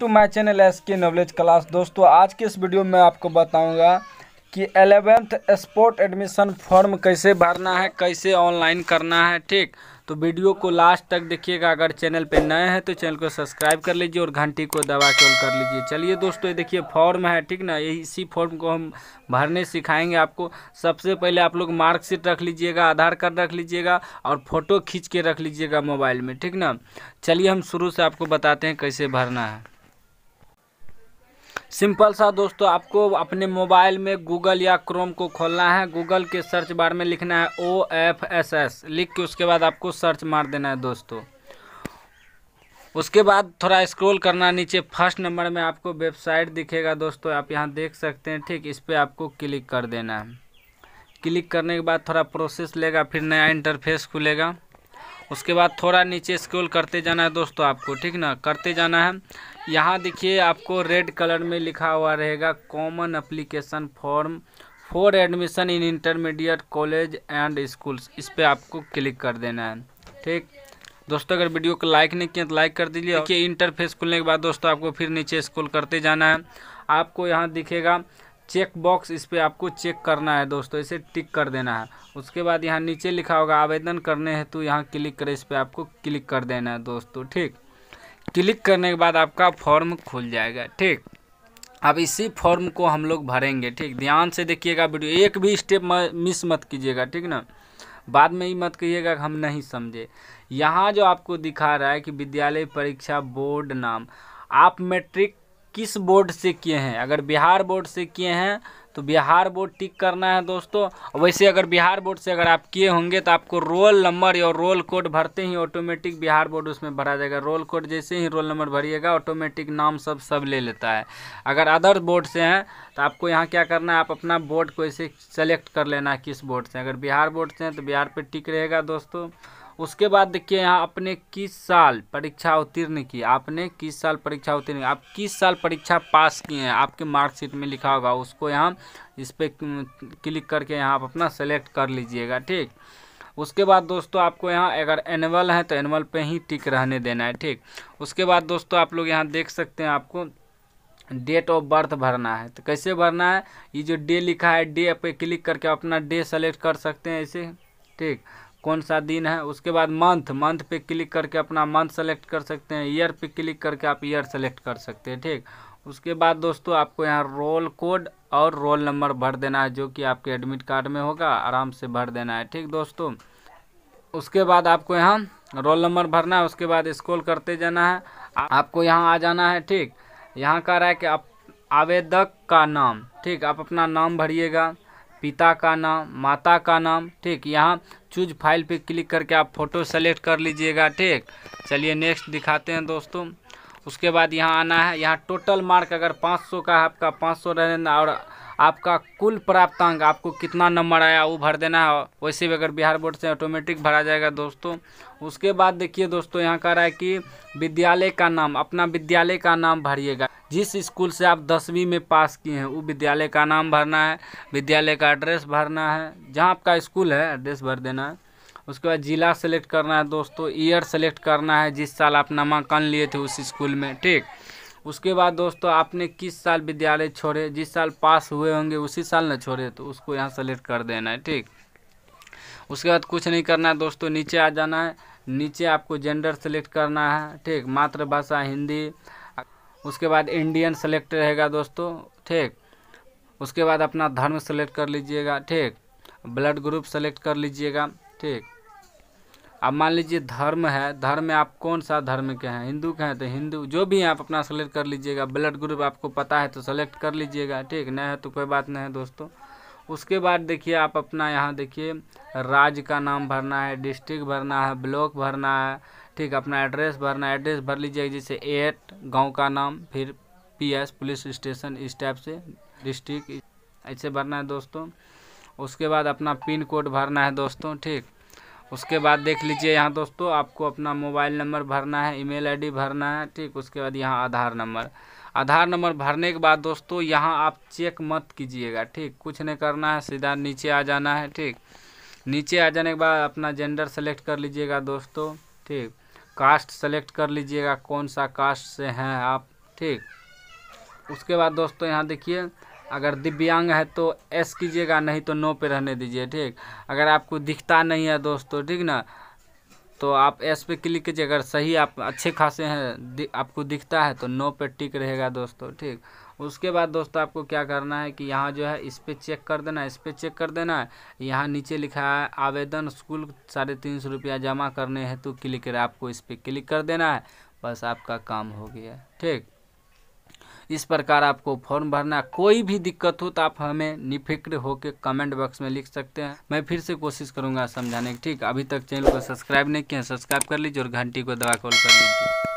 to my channel S K knowledge class दोस्तों आज के इस वीडियो में आपको बताऊंगा कि एलेवेंथ स्पोर्ट एडमिशन फॉर्म कैसे भरना है कैसे ऑनलाइन करना है ठीक तो वीडियो को लास्ट तक देखिएगा अगर चैनल पे नए हैं तो चैनल को सब्सक्राइब कर लीजिए और घंटी को दबा के कर लीजिए चलिए दोस्तों ये देखिए फॉर्म है ठीक ना यही इसी फॉर्म को हम भरने सिखाएंगे आपको सबसे पहले आप लोग मार्कशीट रख लीजिएगा आधार कार्ड रख लीजिएगा और फ़ोटो खींच के रख लीजिएगा मोबाइल में ठीक ना चलिए हम शुरू से आपको बताते हैं कैसे भरना है सिंपल सा दोस्तों आपको अपने मोबाइल में गूगल या क्रोम को खोलना है गूगल के सर्च बार में लिखना है ओ एफ एस एस लिख के उसके बाद आपको सर्च मार देना है दोस्तों उसके बाद थोड़ा स्क्रॉल करना नीचे फर्स्ट नंबर में आपको वेबसाइट दिखेगा दोस्तों आप यहाँ देख सकते हैं ठीक इस पर आपको क्लिक कर देना है क्लिक करने के बाद थोड़ा प्रोसेस लेगा फिर नया इंटरफेस खुलेगा उसके बाद थोड़ा नीचे स्क्रोल करते जाना है दोस्तों आपको ठीक ना करते जाना है यहाँ देखिए आपको रेड कलर में लिखा हुआ रहेगा common application form for admission in intermediate college and schools इस पर आपको क्लिक कर देना है ठीक दोस्तों अगर वीडियो को लाइक नहीं किया तो लाइक कर दीजिए देखिए इंटरफेस खुलने के बाद दोस्तों आपको फिर नीचे स्कूल करते जाना है आपको यहाँ दिखेगा चेक बॉक्स इस पर आपको चेक करना है दोस्तों इसे टिक कर देना है उसके बाद यहाँ नीचे लिखा होगा आवेदन करने हैं तो यहाँ क्लिक करें इस पर आपको क्लिक कर देना है दोस्तों ठीक क्लिक करने के बाद आपका फॉर्म खुल जाएगा ठीक अब इसी फॉर्म को हम लोग भरेंगे ठीक ध्यान से देखिएगा वीडियो एक भी स्टेप मिस मत कीजिएगा ठीक ना बाद में ही मत कहिएगा हम नहीं समझे यहाँ जो आपको दिखा रहा है कि विद्यालय परीक्षा बोर्ड नाम आप मैट्रिक किस बोर्ड से किए हैं अगर बिहार बोर्ड से किए हैं तो बिहार बोर्ड टिक करना है दोस्तों वैसे अगर बिहार बोर्ड से अगर आप किए होंगे तो आपको रोल नंबर या रोल कोड भरते ही ऑटोमेटिक बिहार बोर्ड उसमें भरा जाएगा रोल कोड जैसे ही रोल नंबर भरिएगा ऑटोमेटिक नाम सब सब ले लेता है अगर अदर बोर्ड से हैं तो आपको यहाँ क्या करना है आप अपना बोर्ड को ऐसे सेलेक्ट कर लेना है किस बोर्ड से अगर बिहार बोर्ड से हैं तो बिहार पर टिक रहेगा दोस्तों उसके बाद देखिए यहाँ आपने किस साल परीक्षा उत्तीर्ण की आपने किस साल परीक्षा उत्तीर्ण आप किस साल परीक्षा पास किए हैं आपके मार्कशीट में लिखा होगा उसको यहाँ इस पर क्लिक करके यहाँ आप अपना सेलेक्ट कर लीजिएगा ठीक उसके बाद दोस्तों आपको यहाँ अगर एनुअल है तो एनुअल पे ही टिक रहने देना है ठीक उसके बाद दोस्तों आप लोग यहाँ देख सकते हैं आपको डेट ऑफ बर्थ भरना है तो कैसे भरना है ये जो डे लिखा है डे पे क्लिक करके अपना डे सेलेक्ट कर सकते हैं ऐसे ठीक कौन सा दिन है उसके बाद मंथ मंथ पे क्लिक करके अपना मंथ सेलेक्ट कर सकते हैं ईयर पे क्लिक करके आप ईयर सेलेक्ट कर सकते हैं ठीक उसके बाद दोस्तों आपको यहाँ रोल कोड और रोल नंबर भर देना है जो कि आपके एडमिट कार्ड में होगा आराम से भर देना है ठीक दोस्तों उसके बाद आपको यहाँ रोल नंबर भरना है उसके बाद स्कोल करते जाना है आपको यहाँ आ जाना है ठीक यहाँ कह रहा है कि आप आवेदक का नाम ठीक आप अपना नाम भरिएगा पिता का नाम माता का नाम ठीक यहाँ चूज फाइल पे क्लिक करके आप फ़ोटो सेलेक्ट कर लीजिएगा ठीक चलिए नेक्स्ट दिखाते हैं दोस्तों उसके बाद यहाँ आना है यहाँ टोटल मार्क अगर 500 का है आपका 500 सौ रहने और आपका कुल प्राप्त अंक आपको कितना नंबर आया वो भर देना है वैसे भी अगर बिहार बोर्ड से ऑटोमेटिक भरा जाएगा दोस्तों उसके बाद देखिए दोस्तों यहाँ कह रहा है कि विद्यालय का नाम अपना विद्यालय का नाम भरिएगा जिस स्कूल से आप दसवीं में पास किए हैं वो विद्यालय का नाम भरना है विद्यालय का एड्रेस भरना है जहाँ आपका स्कूल है एड्रेस भर देना है उसके बाद ज़िला सेलेक्ट करना है दोस्तों ईयर सेलेक्ट करना है जिस साल आप नामांकन लिए थे उस स्कूल में ठीक उसके बाद दोस्तों आपने किस साल विद्यालय छोड़े जिस साल पास हुए होंगे उसी साल ना छोड़े तो उसको यहाँ सेलेक्ट कर देना है ठीक उसके बाद कुछ नहीं करना है दोस्तों नीचे आ जाना है नीचे आपको जेंडर सेलेक्ट करना है ठीक मातृभाषा हिंदी उसके बाद इंडियन सेलेक्ट रहेगा दोस्तों ठीक उसके बाद अपना धर्म सेलेक्ट कर लीजिएगा ठीक ब्लड ग्रुप सेलेक्ट कर लीजिएगा ठीक अब मान लीजिए धर्म है धर्म में आप कौन सा धर्म के हैं हिंदू के हैं तो हिंदू जो भी हैं आप अपना सेलेक्ट कर लीजिएगा ब्लड ग्रुप आपको पता है तो सेलेक्ट कर लीजिएगा ठीक नहीं है तो कोई बात नहीं है दोस्तों उसके बाद देखिए आप अपना यहाँ देखिए राज्य का नाम भरना है डिस्ट्रिक्ट भरना है ब्लॉक भरना है ठीक अपना एड्रेस भरना है एड्रेस भर लीजिएगा जैसे एट गाँव का नाम फिर पी पुलिस स्टेशन इस टाइप से डिस्ट्रिक्ट ऐसे भरना है दोस्तों उसके बाद अपना पिन कोड भरना है दोस्तों ठीक उसके बाद देख लीजिए यहाँ दोस्तों आपको अपना मोबाइल नंबर भरना है ईमेल आईडी भरना है ठीक उसके बाद यहाँ आधार नंबर आधार नंबर भरने के बाद दोस्तों यहाँ आप चेक मत कीजिएगा ठीक कुछ नहीं करना है सीधा नीचे आ जाना है ठीक नीचे आ जाने के बाद अपना जेंडर सेलेक्ट कर लीजिएगा दोस्तों ठीक कास्ट सेलेक्ट कर लीजिएगा कौन सा कास्ट से हैं आप ठीक उसके बाद दोस्तों यहाँ देखिए अगर दिव्यांग है तो एस कीजिएगा नहीं तो नो पे रहने दीजिए ठीक अगर आपको दिखता नहीं है दोस्तों ठीक ना तो आप एस पे क्लिक कीजिए अगर सही आप अच्छे खासे हैं दि, आपको दिखता है तो नो पे टिक रहेगा दोस्तों ठीक उसके बाद दोस्तों आपको क्या करना है कि यहाँ जो है इस पर चेक कर देना है इस पर चेक कर देना है यहाँ नीचे लिखा है आवेदन स्कूल साढ़े तीन सौ रुपया जमा करने हैं तो क्लिक करें आपको इस पर क्लिक कर देना है बस आपका काम हो गया ठीक इस प्रकार आपको फॉर्म भरना कोई भी दिक्कत हो तो आप हमें निफिक्र होकर कमेंट बॉक्स में लिख सकते हैं मैं फिर से कोशिश करूंगा समझाने की ठीक अभी तक चैनल को सब्सक्राइब नहीं किया सब्सक्राइब कर लीजिए और घंटी को दबा कॉल कर लीजिए